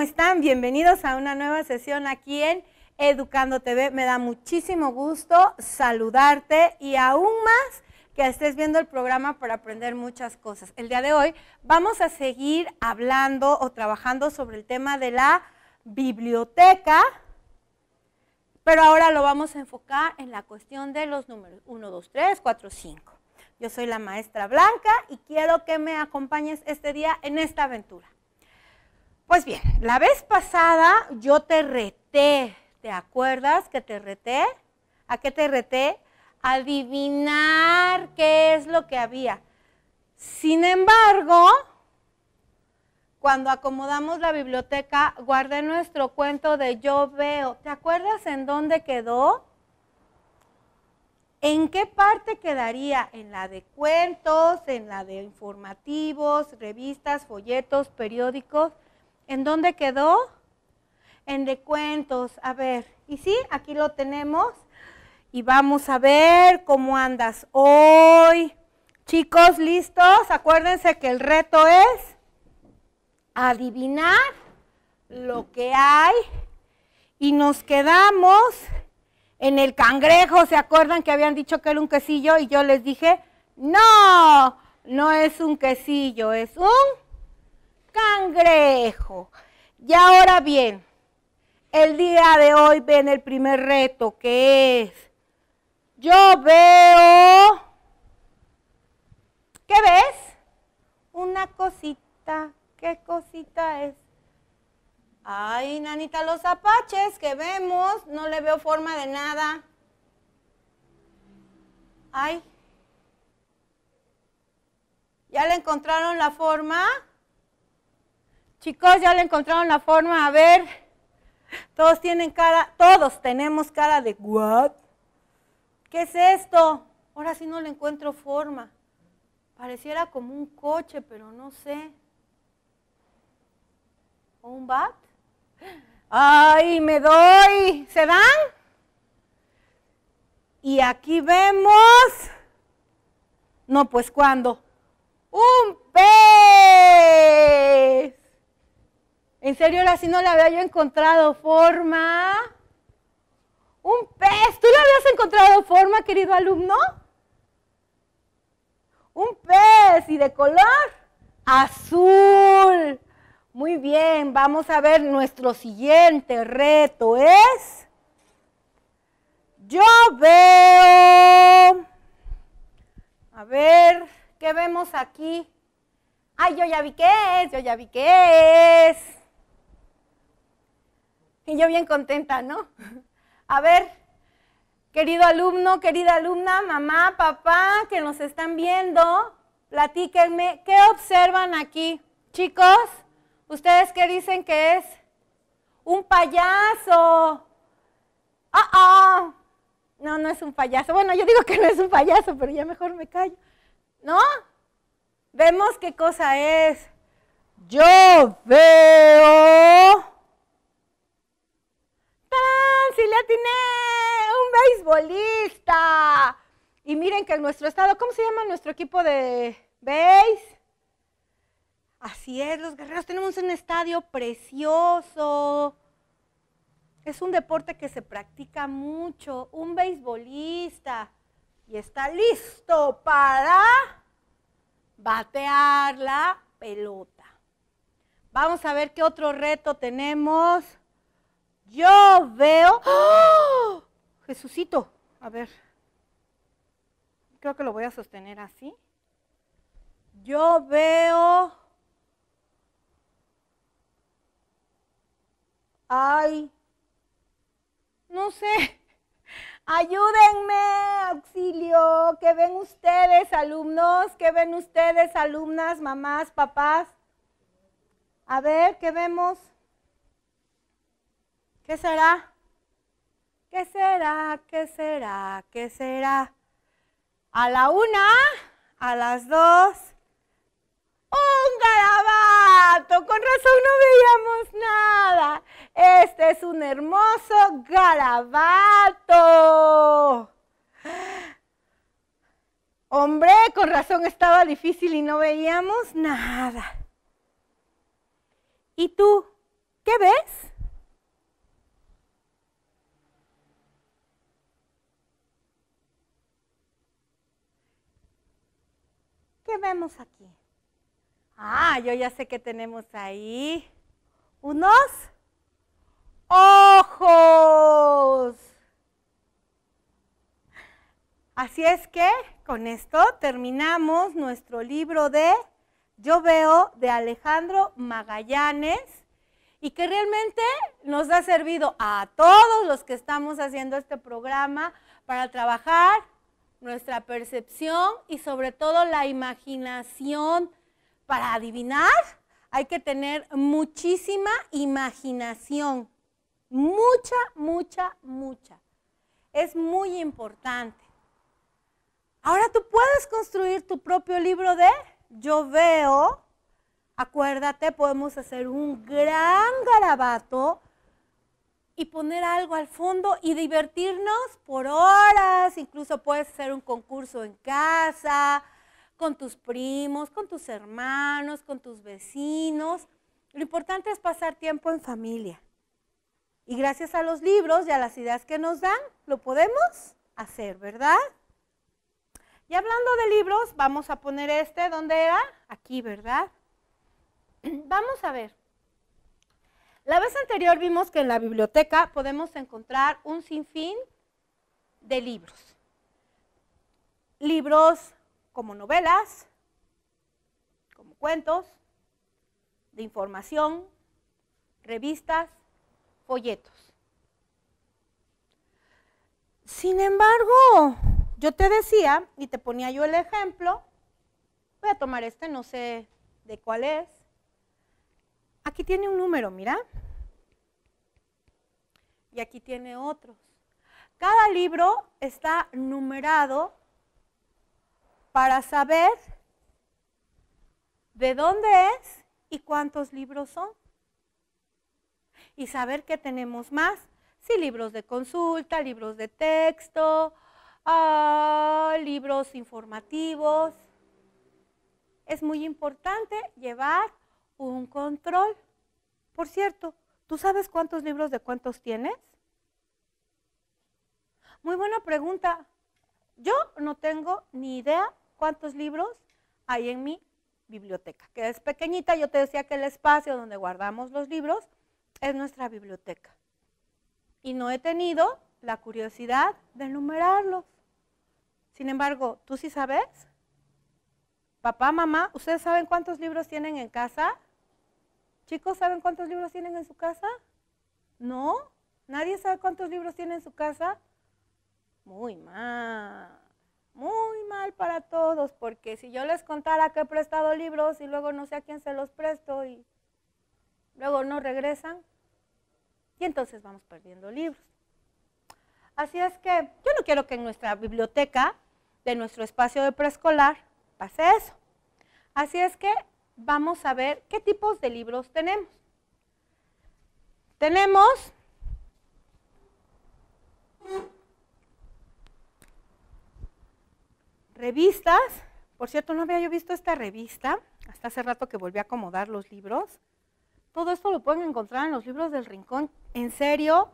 están? Bienvenidos a una nueva sesión aquí en Educando TV. Me da muchísimo gusto saludarte y aún más que estés viendo el programa para aprender muchas cosas. El día de hoy vamos a seguir hablando o trabajando sobre el tema de la biblioteca, pero ahora lo vamos a enfocar en la cuestión de los números 1, 2, 3, 4, 5. Yo soy la maestra Blanca y quiero que me acompañes este día en esta aventura. Pues bien, la vez pasada yo te reté, ¿te acuerdas que te reté? ¿A qué te reté? Adivinar qué es lo que había. Sin embargo, cuando acomodamos la biblioteca, guardé nuestro cuento de yo veo. ¿Te acuerdas en dónde quedó? ¿En qué parte quedaría? En la de cuentos, en la de informativos, revistas, folletos, periódicos. ¿En dónde quedó? En de cuentos. A ver, y sí, aquí lo tenemos. Y vamos a ver cómo andas hoy. Chicos, ¿listos? Acuérdense que el reto es adivinar lo que hay. Y nos quedamos en el cangrejo. ¿Se acuerdan que habían dicho que era un quesillo? Y yo les dije, no, no es un quesillo, es un cangrejo. Y ahora bien, el día de hoy ven el primer reto que es, yo veo, ¿qué ves? Una cosita, ¿qué cosita es? Ay, nanita, los apaches que vemos, no le veo forma de nada. Ay, ¿ya le encontraron la forma? Chicos, ya le encontraron la forma. A ver, todos tienen cara, todos tenemos cara de what? ¿Qué es esto? Ahora sí no le encuentro forma. Pareciera como un coche, pero no sé. ¿O un bat? ¡Ay, me doy! ¿Se dan? Y aquí vemos. No, pues cuando. Un pez. En serio, ahora sí no le había yo encontrado forma. Un pez. ¿Tú le habías encontrado forma, querido alumno? Un pez y de color azul. Muy bien, vamos a ver nuestro siguiente reto es Yo veo A ver, ¿qué vemos aquí? Ay, yo ya vi qué es, yo ya vi qué es. Y yo bien contenta, ¿no? A ver, querido alumno, querida alumna, mamá, papá, que nos están viendo, platíquenme, ¿qué observan aquí? Chicos, ¿ustedes qué dicen que es? Un payaso. ¡Ah, ah! No, no es un payaso. Bueno, yo digo que no es un payaso, pero ya mejor me callo. ¿No? Vemos qué cosa es. Yo veo ¡Tan! ¡Sí le ¡Un beisbolista! Y miren que en nuestro estado, ¿cómo se llama nuestro equipo de beis? Así es, los guerreros tenemos un estadio precioso. Es un deporte que se practica mucho. Un beisbolista y está listo para batear la pelota. Vamos a ver qué otro reto tenemos. Yo veo... ¡Oh! Jesucito, a ver. Creo que lo voy a sostener así. Yo veo... Ay, no sé. Ayúdenme, auxilio. ¿Qué ven ustedes, alumnos? ¿Qué ven ustedes, alumnas, mamás, papás? A ver, ¿qué vemos? ¿Qué será? ¿Qué será? ¿Qué será? ¿Qué será? A la una, a las dos. ¡Un garabato! Con razón no veíamos nada. Este es un hermoso garabato. Hombre, con razón estaba difícil y no veíamos nada. ¿Y tú qué ves? ¿Qué vemos aquí? Ah, yo ya sé que tenemos ahí unos ojos. Así es que con esto terminamos nuestro libro de Yo veo de Alejandro Magallanes y que realmente nos ha servido a todos los que estamos haciendo este programa para trabajar nuestra percepción y sobre todo la imaginación. Para adivinar hay que tener muchísima imaginación, mucha, mucha, mucha. Es muy importante. Ahora tú puedes construir tu propio libro de Yo veo. Acuérdate, podemos hacer un gran garabato y poner algo al fondo y divertirnos por horas. Incluso puedes hacer un concurso en casa, con tus primos, con tus hermanos, con tus vecinos. Lo importante es pasar tiempo en familia. Y gracias a los libros y a las ideas que nos dan, lo podemos hacer, ¿verdad? Y hablando de libros, vamos a poner este, ¿dónde era? Aquí, ¿verdad? Vamos a ver. La vez anterior vimos que en la biblioteca podemos encontrar un sinfín de libros. Libros como novelas, como cuentos, de información, revistas, folletos. Sin embargo, yo te decía, y te ponía yo el ejemplo, voy a tomar este, no sé de cuál es, Aquí tiene un número, mira. Y aquí tiene otros. Cada libro está numerado para saber de dónde es y cuántos libros son. Y saber qué tenemos más. Si libros de consulta, libros de texto, ah, libros informativos. Es muy importante llevar un control. Por cierto, ¿tú sabes cuántos libros de cuentos tienes? Muy buena pregunta. Yo no tengo ni idea cuántos libros hay en mi biblioteca, que es pequeñita. Yo te decía que el espacio donde guardamos los libros es nuestra biblioteca. Y no he tenido la curiosidad de enumerarlos. Sin embargo, ¿tú sí sabes? Papá, mamá, ¿ustedes saben cuántos libros tienen en casa? Chicos, ¿saben cuántos libros tienen en su casa? ¿No? ¿Nadie sabe cuántos libros tienen en su casa? Muy mal. Muy mal para todos, porque si yo les contara que he prestado libros y luego no sé a quién se los presto y luego no regresan, y entonces vamos perdiendo libros. Así es que yo no quiero que en nuestra biblioteca de nuestro espacio de preescolar pase eso. Así es que vamos a ver qué tipos de libros tenemos. Tenemos revistas. Por cierto, no había yo visto esta revista hasta hace rato que volví a acomodar los libros. Todo esto lo pueden encontrar en los libros del rincón. En serio,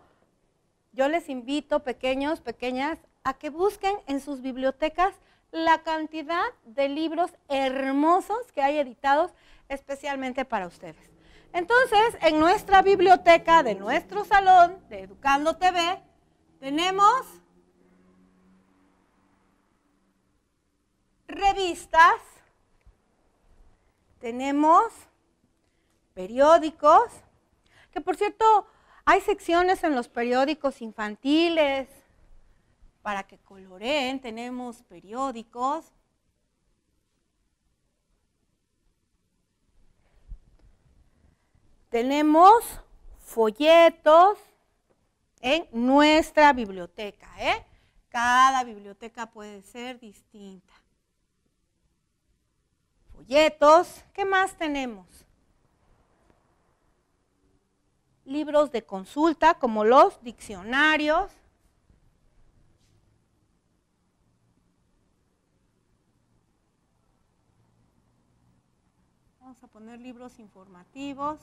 yo les invito, pequeños, pequeñas, a que busquen en sus bibliotecas la cantidad de libros hermosos que hay editados especialmente para ustedes. Entonces, en nuestra biblioteca de nuestro salón de Educando TV, tenemos revistas, tenemos periódicos, que por cierto, hay secciones en los periódicos infantiles, para que coloreen, tenemos periódicos. Tenemos folletos en nuestra biblioteca. ¿eh? Cada biblioteca puede ser distinta. Folletos, ¿qué más tenemos? Libros de consulta como los diccionarios, poner libros informativos.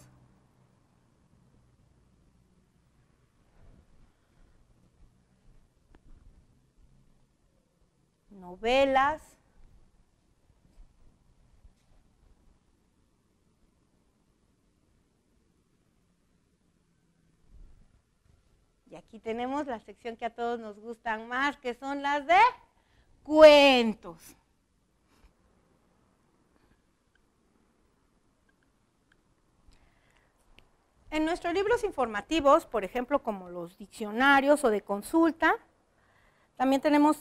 novelas, Y aquí tenemos la sección que a todos nos gustan más, que son las de cuentos. En nuestros libros informativos, por ejemplo, como los diccionarios o de consulta, también tenemos,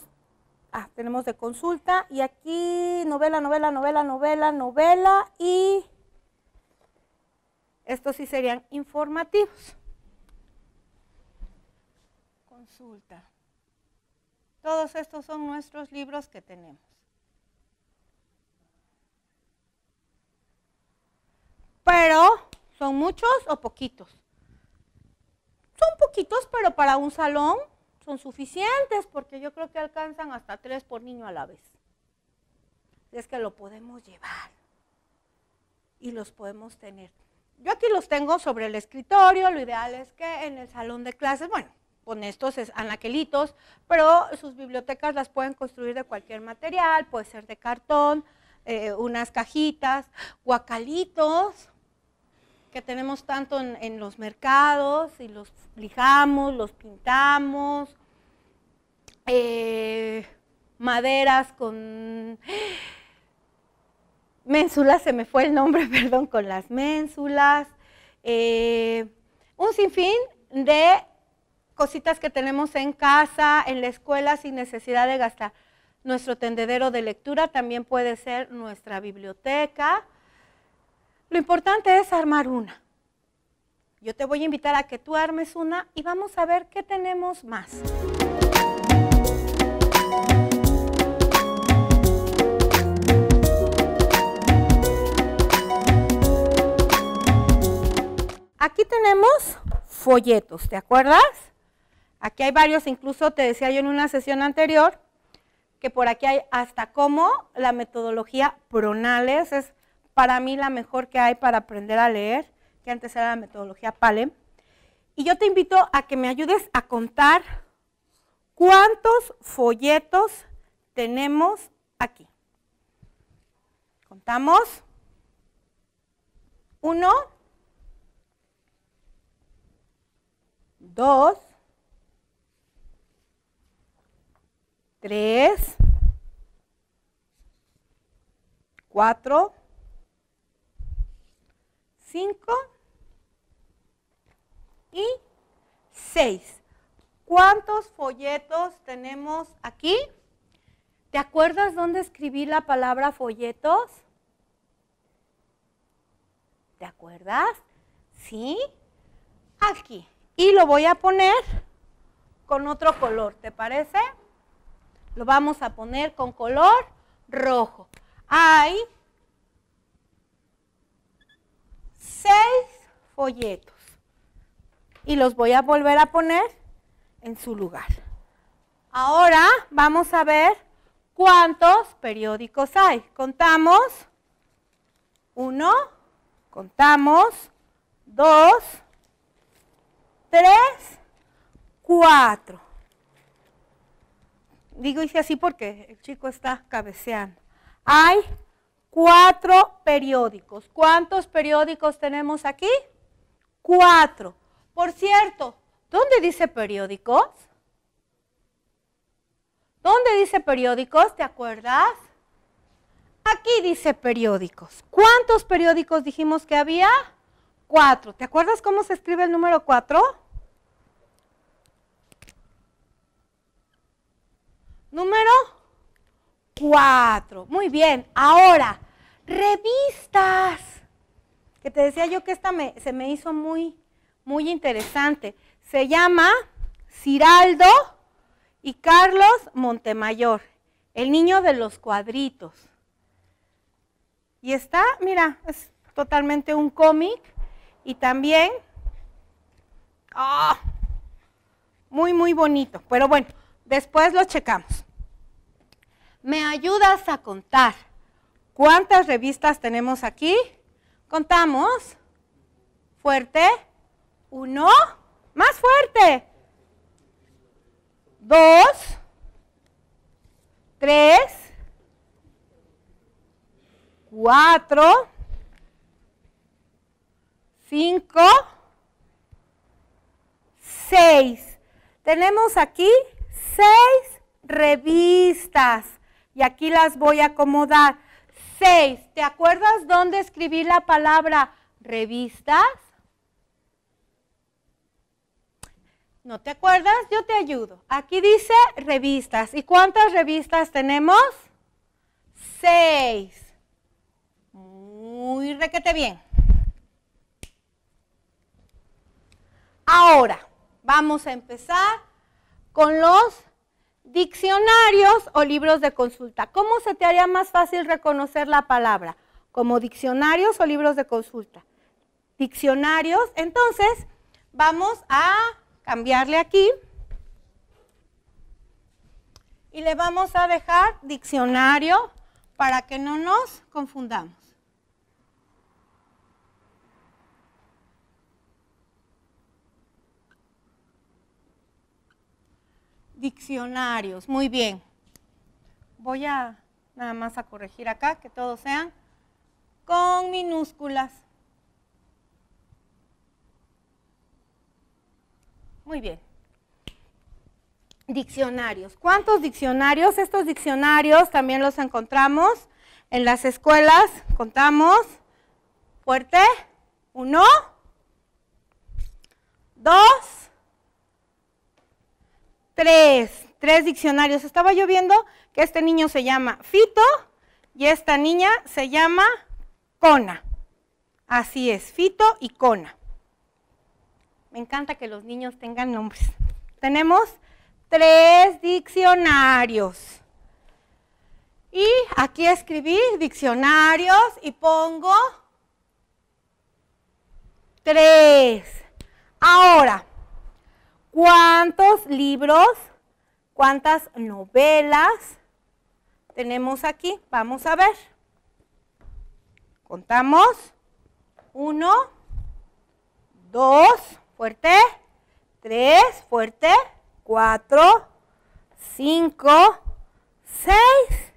ah, tenemos de consulta y aquí novela, novela, novela, novela, novela y estos sí serían informativos. Consulta. Todos estos son nuestros libros que tenemos. Pero ¿Son muchos o poquitos? Son poquitos, pero para un salón son suficientes porque yo creo que alcanzan hasta tres por niño a la vez. Es que lo podemos llevar y los podemos tener. Yo aquí los tengo sobre el escritorio, lo ideal es que en el salón de clases, bueno, con estos es anaquelitos, pero sus bibliotecas las pueden construir de cualquier material, puede ser de cartón, eh, unas cajitas, guacalitos, que tenemos tanto en, los mercados y los lijamos, los pintamos, eh, maderas con ménsulas, se me fue el nombre, perdón, con las ménsulas, eh, un sinfín de cositas que tenemos en casa, en la escuela, sin necesidad de gastar. Nuestro tendedero de lectura también puede ser nuestra biblioteca, lo importante es armar una. Yo te voy a invitar a que tú armes una y vamos a ver qué tenemos más. Aquí tenemos folletos, ¿te acuerdas? Aquí hay varios, incluso te decía yo en una sesión anterior, que por aquí hay hasta cómo la metodología Pronales es para mí la mejor que hay para aprender a leer, que antes era la metodología PALEM. Y yo te invito a que me ayudes a contar cuántos folletos tenemos aquí. Contamos. Uno, dos, tres, cuatro, 5 y 6. ¿Cuántos folletos tenemos aquí? ¿Te acuerdas dónde escribí la palabra folletos? ¿Te acuerdas? ¿Sí? Aquí. Y lo voy a poner con otro color, ¿te parece? Lo vamos a poner con color rojo. Hay seis folletos y los voy a volver a poner en su lugar. Ahora vamos a ver cuántos periódicos hay. Contamos uno, contamos dos, tres, cuatro. Digo, hice así porque el chico está cabeceando. Hay cuatro periódicos. ¿Cuántos periódicos tenemos aquí? Cuatro. Por cierto, ¿dónde dice periódicos? ¿Dónde dice periódicos? ¿Te acuerdas? Aquí dice periódicos. ¿Cuántos periódicos dijimos que había? Cuatro. ¿Te acuerdas cómo se escribe el número cuatro? Número cuatro. Muy bien, ahora, revistas. Que te decía yo que esta se me hizo muy, muy interesante. Se llama Ciraldo y Carlos Montemayor, el niño de los cuadritos. Y está, mira, es totalmente un cómic y también ¡Ah! muy, muy bonito. Pero bueno, después lo checamos. ¿Me ayudas a contar cuántas revistas tenemos aquí? Contamos. Fuerte. Uno. Más fuerte. Dos. Tres. Cuatro. Cinco. Seis. Tenemos aquí seis revistas. Y aquí las voy a acomodar. Seis. ¿Te acuerdas dónde escribí la palabra revistas? ¿No te acuerdas? Yo te ayudo. Aquí dice revistas. ¿Y cuántas revistas tenemos? Seis. Muy requete bien. Ahora, vamos a empezar con los Diccionarios o libros de consulta. ¿Cómo se te haría más fácil reconocer la palabra? ¿Como diccionarios o libros de consulta? Diccionarios. Entonces, vamos a cambiarle aquí. Y le vamos a dejar diccionario para que no nos confundamos. diccionarios. Muy bien. Voy a nada más a corregir acá, que todos sean con minúsculas. Muy bien. Diccionarios. ¿Cuántos diccionarios? Estos diccionarios también los encontramos en las escuelas. Contamos. Fuerte. Uno. Dos tres, tres diccionarios. Estaba yo viendo que este niño se llama Fito y esta niña se llama Cona. Así es, Fito y Cona. Me encanta que los niños tengan nombres. Tenemos tres diccionarios. Y aquí escribí diccionarios y pongo tres. Ahora, cuántos libros, cuántas novelas tenemos aquí. Vamos a ver. Contamos. Uno, dos, fuerte, tres, fuerte, cuatro, cinco, seis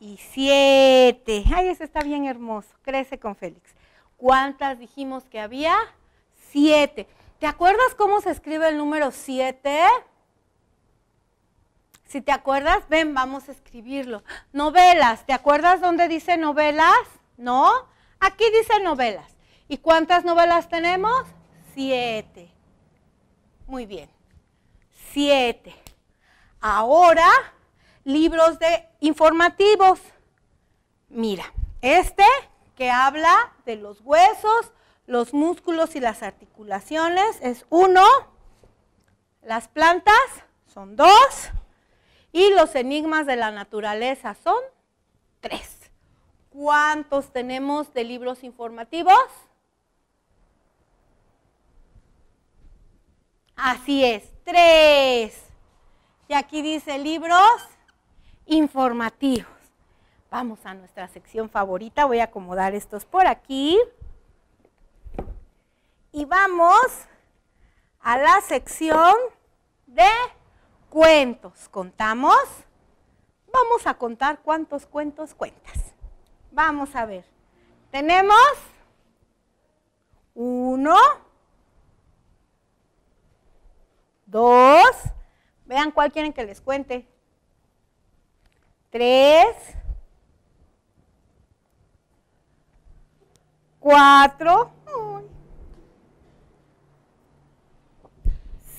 y siete. Ay, ese está bien hermoso. Crece con Félix. ¿Cuántas dijimos que había? Siete. ¿Te acuerdas cómo se escribe el número 7? Si te acuerdas, ven, vamos a escribirlo. Novelas, ¿te acuerdas dónde dice novelas? ¿No? Aquí dice novelas. ¿Y cuántas novelas tenemos? Siete. Muy bien. Siete. Ahora, libros de informativos. Mira, este que habla de los huesos, los músculos y las articulaciones es uno, las plantas son dos y los enigmas de la naturaleza son tres. ¿Cuántos tenemos de libros informativos? Así es, tres. Y aquí dice libros informativos. Vamos a nuestra sección favorita. Voy a acomodar estos por aquí y vamos a la sección de cuentos. ¿Contamos? Vamos a contar cuántos cuentos cuentas. Vamos a ver. Tenemos uno, dos, vean cuál quieren que les cuente. Tres, cuatro,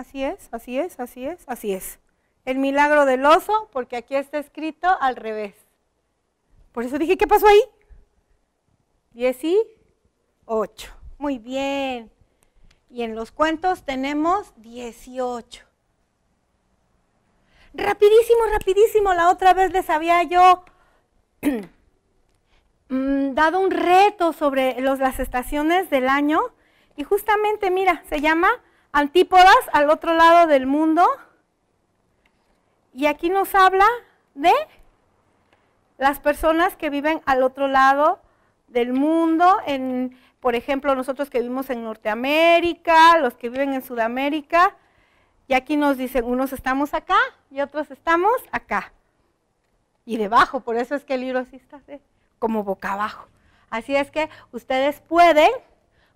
Así es, así es, así es, así es. El milagro del oso, porque aquí está escrito al revés. Por eso dije, ¿qué pasó ahí? 18. Muy bien. Y en los cuentos tenemos 18. Rapidísimo, rapidísimo. La otra vez les había yo mm, dado un reto sobre las estaciones del año. Y justamente, mira, se llama Antípodas al otro lado del mundo. Y aquí nos habla de las personas que viven al otro lado del mundo, en, por ejemplo, nosotros que vivimos en Norteamérica, los que viven en Sudamérica, y aquí nos dicen, unos estamos acá y otros estamos acá. Y debajo, por eso es que el libro así está como boca abajo. Así es que ustedes pueden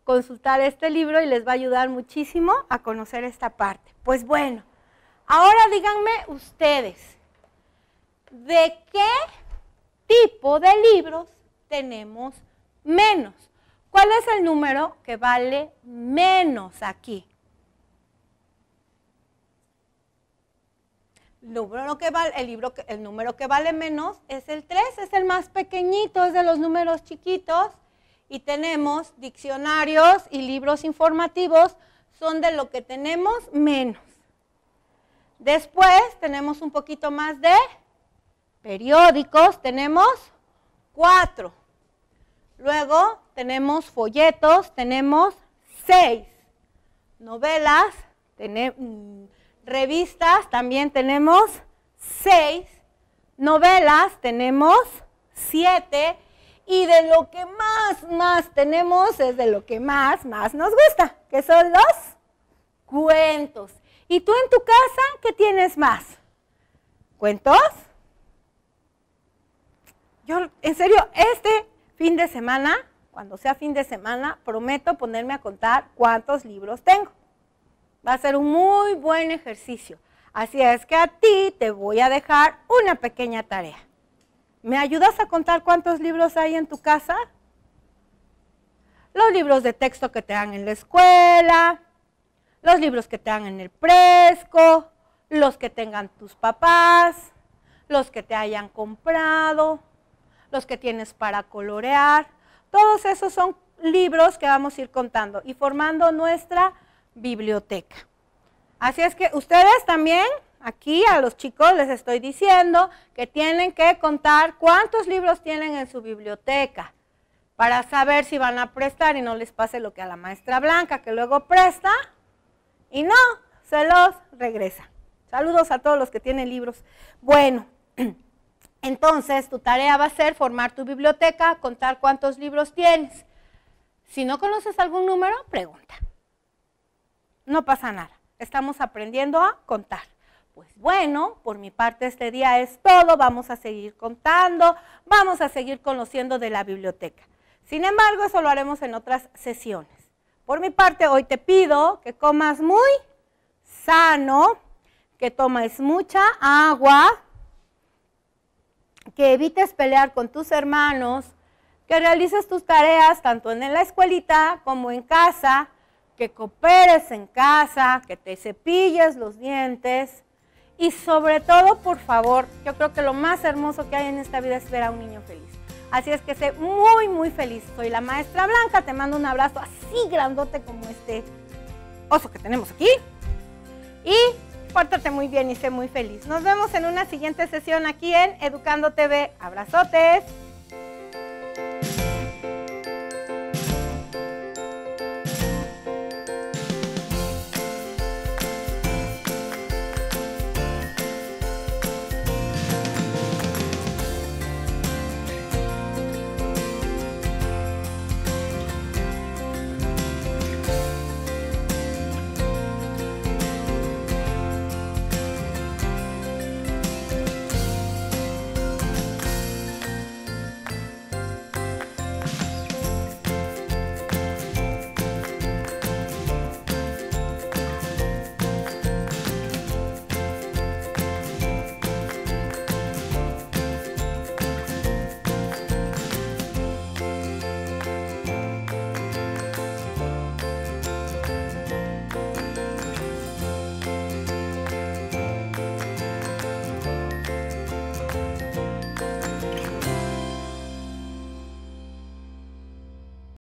consultar este libro y les va a ayudar muchísimo a conocer esta parte. Pues bueno, ahora díganme ustedes, ¿de qué tipo de libros tenemos menos? ¿Cuál es el número que vale menos aquí? que vale, el, libro, el número que vale menos es el 3, es el más pequeñito, es de los números chiquitos y tenemos diccionarios y libros informativos, son de lo que tenemos menos. Después tenemos un poquito más de periódicos, tenemos cuatro. Luego tenemos folletos, tenemos seis. Novelas, mm, revistas, también tenemos seis. Novelas, tenemos siete y de lo que más, más tenemos es de lo que más, más nos gusta, que son los cuentos. ¿Y tú en tu casa qué tienes más? ¿Cuentos? Yo, en serio, este fin de semana, cuando sea fin de semana, prometo ponerme a contar cuántos libros tengo. Va a ser un muy buen ejercicio. Así es que a ti te voy a dejar una pequeña tarea. ¿Me ayudas a contar cuántos libros hay en tu casa? Los libros de texto que te dan en la escuela, los libros que te dan en el fresco, los que tengan tus papás, los que te hayan comprado, los que tienes para colorear. Todos esos son libros que vamos a ir contando y formando nuestra biblioteca. Así es que ustedes también Aquí a los chicos les estoy diciendo que tienen que contar cuántos libros tienen en su biblioteca para saber si van a prestar y no les pase lo que a la maestra Blanca, que luego presta y no, se los regresa. Saludos a todos los que tienen libros. Bueno, entonces tu tarea va a ser formar tu biblioteca, contar cuántos libros tienes. Si no conoces algún número, pregunta. No pasa nada. Estamos aprendiendo a contar. Pues bueno, por mi parte este día es todo, vamos a seguir contando, vamos a seguir conociendo de la biblioteca. Sin embargo, eso lo haremos en otras sesiones. Por mi parte, hoy te pido que comas muy sano, que tomes mucha agua, que evites pelear con tus hermanos, que realices tus tareas tanto en la escuelita como en casa, que cooperes en casa, que te cepilles los dientes, y sobre todo, por favor, yo creo que lo más hermoso que hay en esta vida es ver a un niño feliz. Así es que sé muy, muy feliz. Soy la maestra Blanca, te mando un abrazo así grandote como este oso que tenemos aquí. Y pórtate muy bien y sé muy feliz. Nos vemos en una siguiente sesión aquí en Educando TV. Abrazotes.